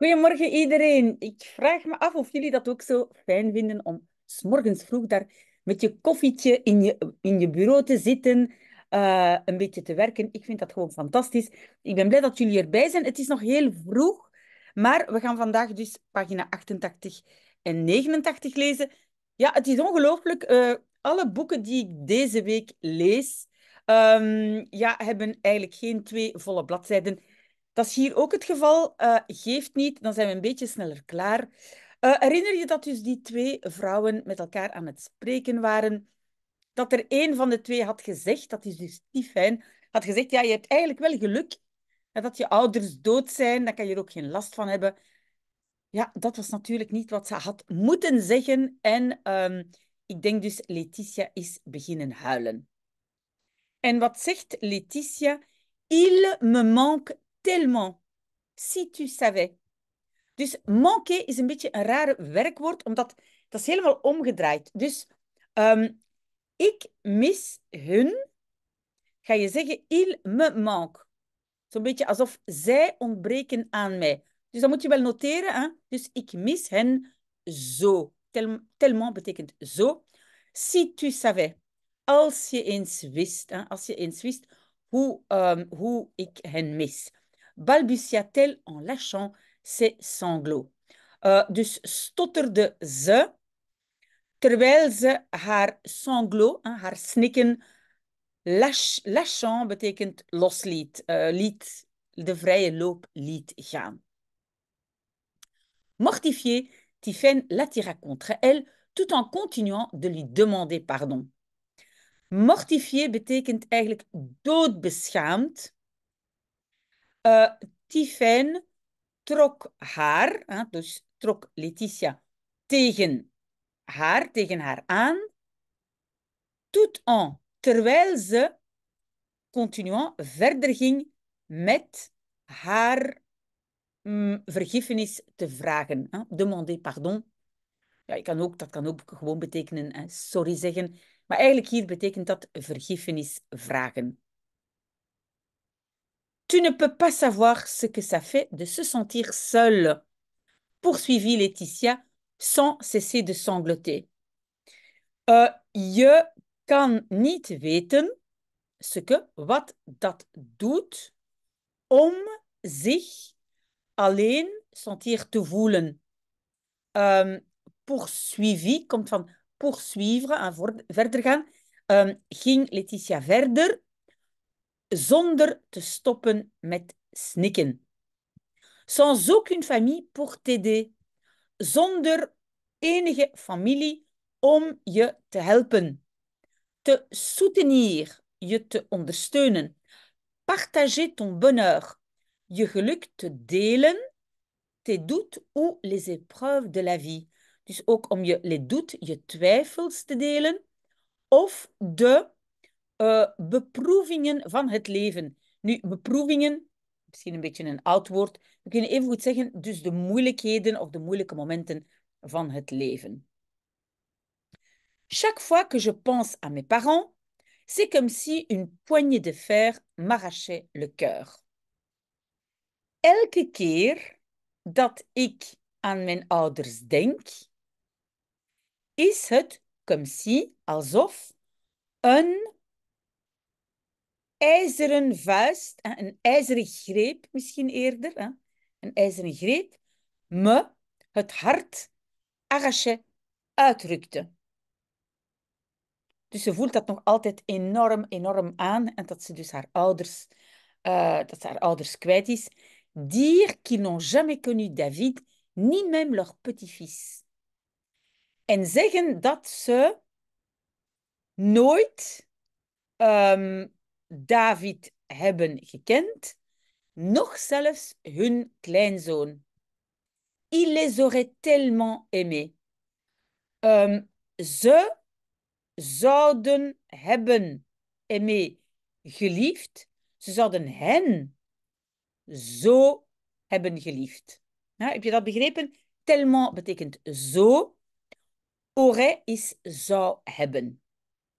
Goedemorgen iedereen. Ik vraag me af of jullie dat ook zo fijn vinden om smorgens vroeg daar met je koffietje in je, in je bureau te zitten, eh, een beetje te werken. Ik vind dat gewoon fantastisch. Ik ben blij dat jullie erbij zijn. Het is nog heel vroeg, maar we gaan vandaag dus pagina 88 en 89 lezen. Ja, het is ongelooflijk. Eh, alle boeken die ik deze week lees, ehm, ja, hebben eigenlijk geen twee volle bladzijden. Dat is hier ook het geval. Eh, geeft niet, dan zijn we een beetje sneller klaar. Eh, herinner je dat dus die twee vrouwen met elkaar aan het spreken waren? Dat er een van de twee had gezegd, dat is dus die fijn, had gezegd, ja, je hebt eigenlijk wel geluk dat je ouders dood zijn, dan kan je er ook geen last van hebben. Ja, dat was natuurlijk niet wat ze had moeten zeggen. En ehm, ik denk dus, Letitia is beginnen huilen. En wat zegt Letitia? Il me manque tellement. Si tu savais. Dus manquer is een beetje een rare werkwoord, omdat dat is helemaal omgedraaid. Dus um, ik mis hun, ga je zeggen il me manque. Zo'n beetje alsof zij ontbreken aan mij. Dus dat moet je wel noteren. Hè? Dus ik mis hen zo. tellement betekent zo. Si tu savais. Als je eens wist, als je eens wist hoe, um, hoe ik hen mis. balbutia-t-elle en lâchant ses sanglots. Euh, dus stotterde ze, terwijl ze haar sanglots, hein, haar snikken, lâch, lâchant betekent losliet, euh, liet, de vrije loop liet gaan. Mortifiée, Tiphaine l'attira contre elle tout en continuant de lui demander pardon. Mortifié betekent eigenlijk doodbeschaamd Eh, Tiffijn trok haar, dus trok Letitia tegen haar, tegen haar aan. Tout en, terwijl ze continuant verder ging met haar mm, vergiffenis te vragen. Demandez Demander pardon. Ja, kan ook, dat kan ook gewoon betekenen sorry zeggen. Maar eigenlijk hier betekent dat vergiffenis vragen. Tu ne peux pas savoir ce que ça fait de se sentir seule, poursuivit Laetitia sans cesser de sangloter. Je je kan niet weten, ce que, wat dat doet, om zich alleen sentir te voelen. Um, poursuivi, comme van poursuivre, aan verder gaan. Euh, ging Laetitia verder zonder te stoppen met snikken. Sans aucune famille pour t'aider. Zonder enige familie om je te helpen. Te soutenir, je te ondersteunen. Partager ton bonheur, je geluk te delen. Tes doutes ou les épreuves de la vie. Dus ook om je les doutes, je twijfels te delen. Of de uh, beproevingen van het leven. Nu, beproevingen, misschien een beetje een oud woord. We kunnen even goed zeggen, dus de moeilijkheden of de moeilijke momenten van het leven. Chaque fois que je pense à mes parents, c'est comme si une poignée de fer m'arrachait le cœur. Elke keer dat ik aan mijn ouders denk, is het comme si, alsof, een ijzeren vuist, een ijzeren greep misschien eerder, een ijzeren greep, me, het hart, Agache, uitrukte. Dus ze voelt dat nog altijd enorm, enorm aan en dat ze dus haar ouders, eh, dat ze haar ouders kwijt is. Die qui n'ont jamais connu David, ni même leur petit-fils. En zeggen dat ze nooit ehm, David hebben gekend, nog zelfs hun kleinzoon. Il les aurait tellement aimés. Ehm, ze zouden hebben aimé geliefd. Ze zouden hen zo hebben geliefd. Nou, heb je dat begrepen? Tellement betekent zo. Aurait is zou hebben.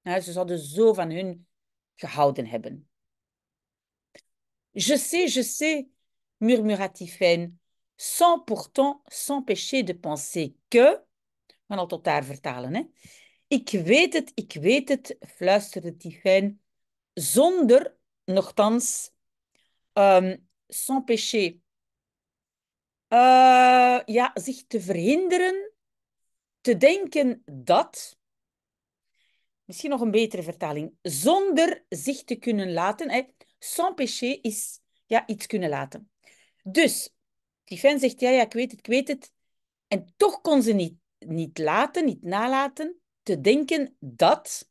Nou, ze zouden zo van hun gehouden hebben. Je sais, je sais, murmura Tiphaine, sans pourtant s'empêcher de penser que. We gaan al tot daar vertalen, hè? Ik weet het, ik weet het, fluisterde Tiphaine, zonder nochtans um, sans eh, ja, zich te verhinderen te denken dat misschien nog een betere vertaling, zonder zich te kunnen laten. Hè. Sans péché is ja, iets kunnen laten. Dus, die zegt, ja, ja, ik weet het, ik weet het. En toch kon ze niet, niet laten, niet nalaten, te denken dat...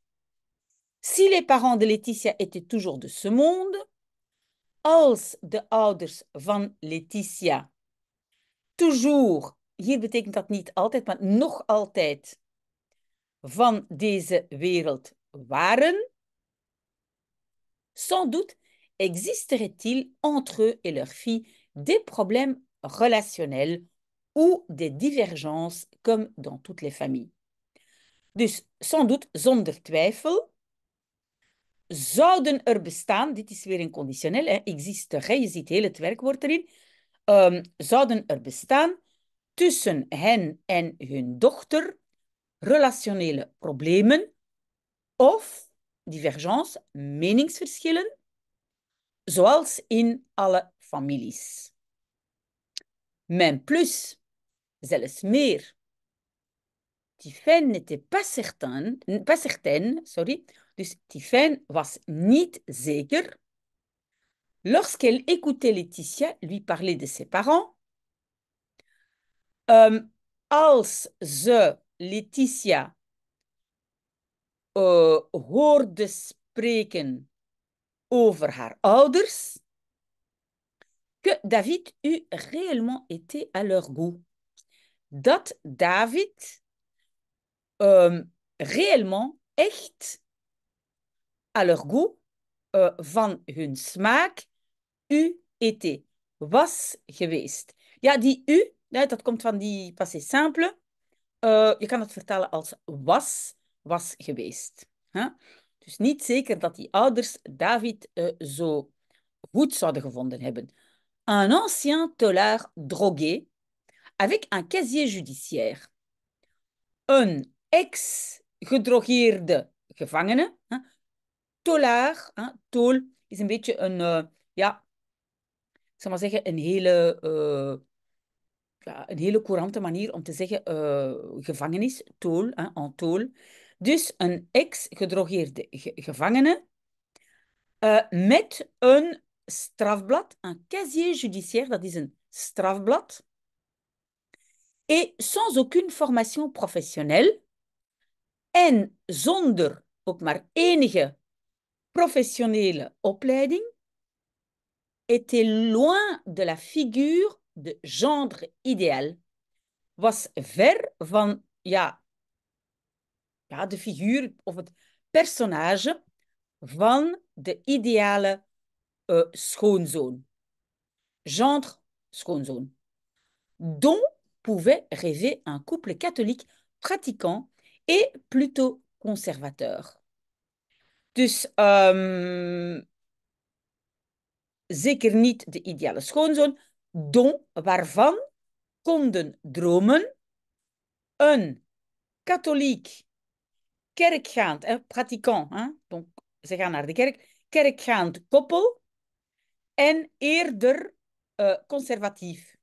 Si les parents de Laetitia étaient toujours de ce monde, als de ouders van Laetitia toujours, hier betekent dat niet altijd, maar nog altijd, van deze wereld waren, sans doute existerait-il entre eux et leurs filles des problèmes relationnels ou des divergences comme dans toutes les familles. Dus sans doute, zonder twijfel, zouden er bestaan, dit is weer een conditioneel, hè, existeren, je ziet heel het werkwoord erin, um, zouden er bestaan tussen hen en hun dochter relationele problemen of divergence, meningsverschillen, zoals in alle families. Même plus, zelfs meer. Tiffaine n'était pas certaine, pas certaine sorry. dus Tiffaine was niet zeker. Lorsqu'elle écoutait Laetitia lui parler de ses parents, euh, als ze Letitia uh, hoorde spreken over haar ouders, que David eût réellement été à leur goût. Dat David uh, réellement, echt, à leur goût, uh, van hun smaak, u était, was geweest. Ja, die u, dat komt van die passé simple, eh, je kan het vertellen als was, was geweest. Dus niet zeker dat die ouders David uh, zo goed zouden gevonden hebben. Un ancien tolard drogué avec un casier judiciaire. Een ex-gedrogeerde gevangene. Hè? Tolard, tol is een beetje een, eh, ja, ik maar zeggen, een hele een hele courante manier om te zeggen eh, gevangenis, tool, hein, en tool. Dus een ex-gedrogeerde gevangene eh, met een strafblad, een casier judiciaire, dat is een strafblad, et sans aucune formation professionnelle en zonder ook maar enige professionele opleiding, était loin de la figure de genre idéal was ver van ja, ja, de figuur of het personage van de ideale uh, schoonzoon. Gendre schoonzoon. Dont pouvait rêver un couple catholique pratiquant et plutôt conservateur. Dus ehm, zeker niet de ideale schoonzoon, don, waarvan konden dromen een katholiek kerkgaand, eh, pratikant, hè, donc, ze gaan naar de kerk, kerkgaand koppel en eerder eh, conservatief.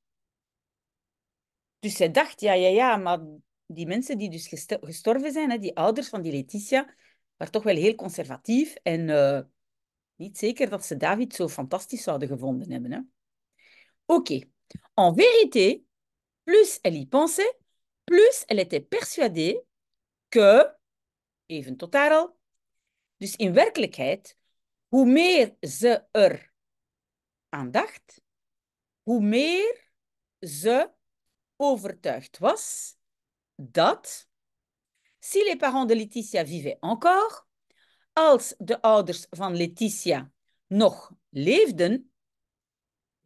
Dus zij dacht, ja, ja, ja, maar die mensen die dus gestorven zijn, hè, die ouders van die Letitia, waren toch wel heel conservatief en eh, niet zeker dat ze David zo fantastisch zouden gevonden hebben. Hè. OK. En vérité, plus elle y pensait, plus elle était persuadée que, even totaal, dus in werkelijkheid, hoe meer ze er aan dacht, hoe meer ze overtuigd was dat, si les parents de Laetitia vivaient encore, als de ouders van Laetitia nog leefden,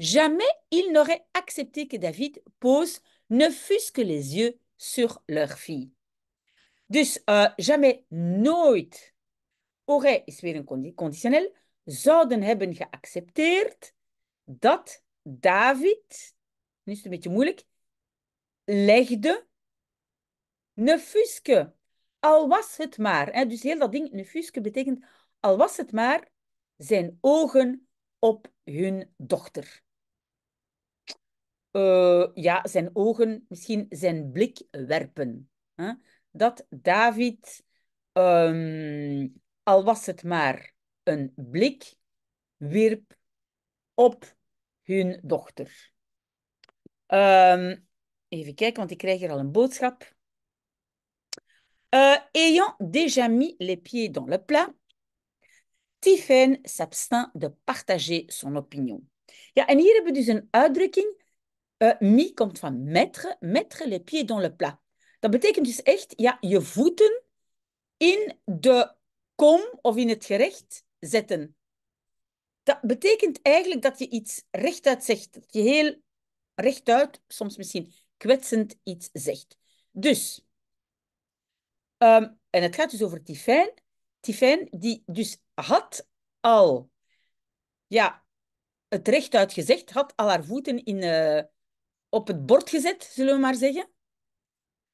Jamais ils n'auraient accepté que David pose ne fût-ce que les yeux sur leur fille. Dus eh, jamais, nooit, aurait, is weer een conditionnel, zouden hebben geaccepteerd dat David, nu is het een beetje moeilijk, legde, ne fût que, al was het maar, hè, dus heel dat ding, ne fût betekent, al was het maar, zijn ogen op hun dochter. Eh, ja, zijn ogen, misschien zijn blik werpen. Hè? Dat David, ehm, al was het maar een blik, wierp op hun dochter. Ehm, even kijken, want ik krijg hier al een boodschap. Eh, ayant déjà mis les pieds dans le plat, Tiffaine s'abstint de partager son opinion. Ja, en hier hebben we dus een uitdrukking uh, mi komt van mettre, mettre les pieds dans le plat. Dat betekent dus echt ja, je voeten in de kom of in het gerecht zetten. Dat betekent eigenlijk dat je iets rechtuit zegt. Dat je heel rechtuit, soms misschien kwetsend iets zegt. Dus, ehm, en het gaat dus over Tifijn. Tifijn die dus had al ja, het rechtuit gezegd, had al haar voeten in, eh, op het bord gezet, zullen we maar zeggen.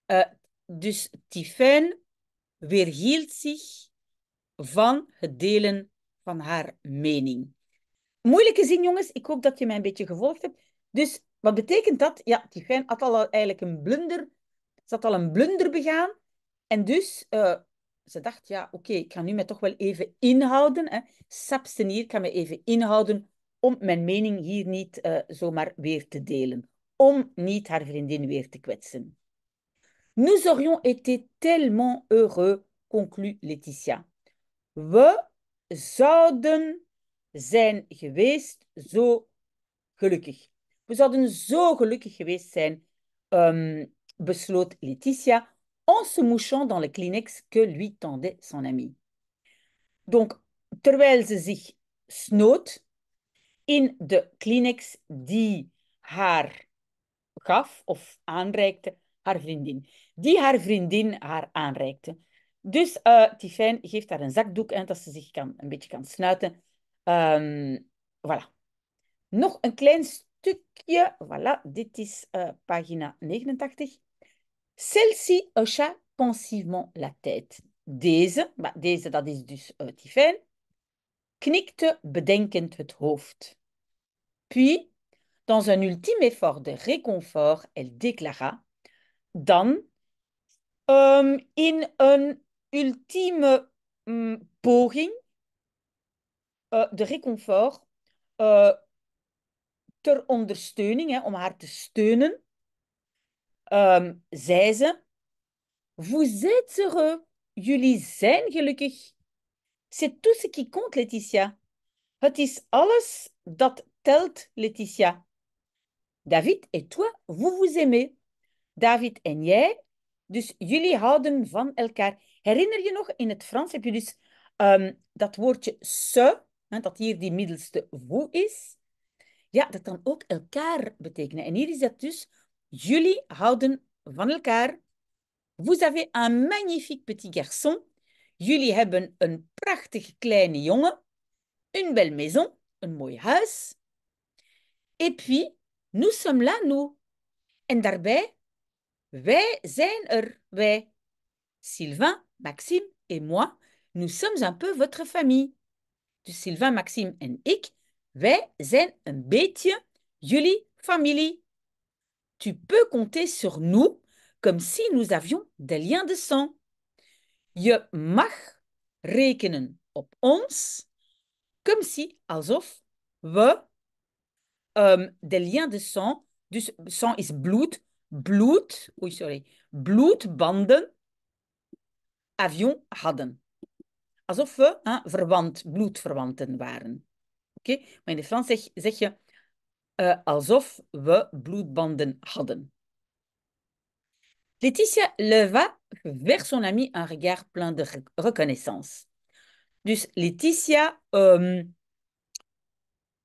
Uh, dus Tifijn weerhield zich van het delen van haar mening. Moeilijke zin, jongens. Ik hoop dat je mij een beetje gevolgd hebt. Dus wat betekent dat? Ja, Tifijn had al eigenlijk een blunder. Ze had al een blunder begaan. En dus, eh, ze dacht, ja, oké, ik ga nu mij toch wel even inhouden. Hè. Sabstenier, ik kan me even inhouden om mijn mening hier niet eh, zomaar weer te delen. om niet haar vriendin weer te kwetsen. Nous aurions été tellement heureux, conclut Laetitia. We zouden zijn geweest zo gelukkig. We zouden zo gelukkig geweest zijn, ehm, besloot Laetitia en se mouchant dans le Kleenex que lui tendait son ami. Donc, terwijl ze zich snoot in de Kleenex die haar gaf of aanreikte, haar vriendin. Die haar vriendin haar aanreikte. Dus uh, geeft haar een zakdoek aan dat ze zich kan, een beetje kan snuiten. Um, voilà. Nog een klein stukje. Voilà, dit is eh, pagina 89. Celle-ci pensivement la tête. Deze, maar deze dat is dus uh, knikte bedenkend het hoofd. Puis, Dans un ultime effort de réconfort, elle déclara Dan, um, euh, in een ultieme poging uh, de réconfort uh, ter ondersteuning, hè, om haar te steunen, um, zei ze: Vous êtes heureux, jullie zijn gelukkig. C'est tout ce qui compte, Laetitia. Het is alles dat telt, Laetitia. David et toi, vous vous aimez. David en jij, dus jullie houden van elkaar. Herinner je nog, in het Frans heb je dus um, dat woordje se, hein, dat hier die middelste vous is. Ja, dat kan ook elkaar betekenen. En hier is dat dus, jullie houden van elkaar. Vous avez un magnifique petit garçon. Jullie hebben een prachtig kleine jongen. Une belle maison, een mooi huis. Et puis, Nous sommes là, nous. En daarbij, wij zijn er, wij. Sylvain, Maxime et moi, nous sommes un peu votre famille. du Sylvain, Maxime et ik, wij zijn een beetje jullie familie. Tu peux compter sur nous comme si nous avions des liens de sang. Je mag rekenen op ons, comme si, alsof, we euh, des liens de sang. Dus sang is bloed. Bloed, oui, sorry. Bloedbanden. Avion hadden. Alsof we hein, verwant, bloedverwanten waren. OK Mais maar in het Frans zeg, je uh, alsof we bloedbanden hadden. Laetitia leva vers son amie un regard plein de reconnaissance. Dus Laetitia um,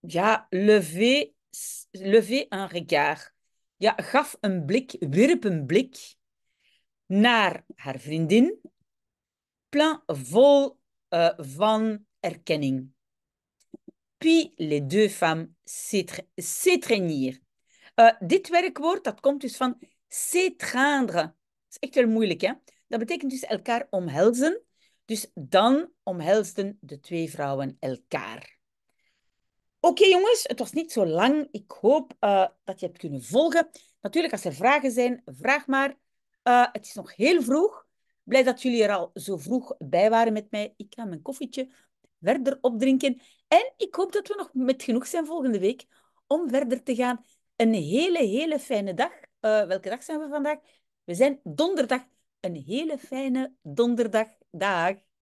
ja, levait lever un regard. Ja, gaf een blik, wierp een blik naar haar vriendin, plein vol uh, van erkenning. Puis les deux femmes s'étreignirent. Uh, dit werkwoord dat komt dus van s'étreindre. Dat is echt wel moeilijk, hè? Dat betekent dus elkaar omhelzen. Dus dan omhelsten de twee vrouwen elkaar. Oké jongens, het was niet zo lang. Ik hoop eh, dat je hebt kunnen volgen. Natuurlijk, als er vragen zijn, vraag maar. Eh, het is nog heel vroeg. Blij dat jullie er al zo vroeg bij waren met mij. Ik ga mijn koffietje verder opdrinken. En ik hoop dat we nog met genoeg zijn volgende week om verder te gaan. Een hele, hele fijne dag. Eh, welke dag zijn we vandaag? We zijn donderdag. Een hele fijne donderdag. Dag.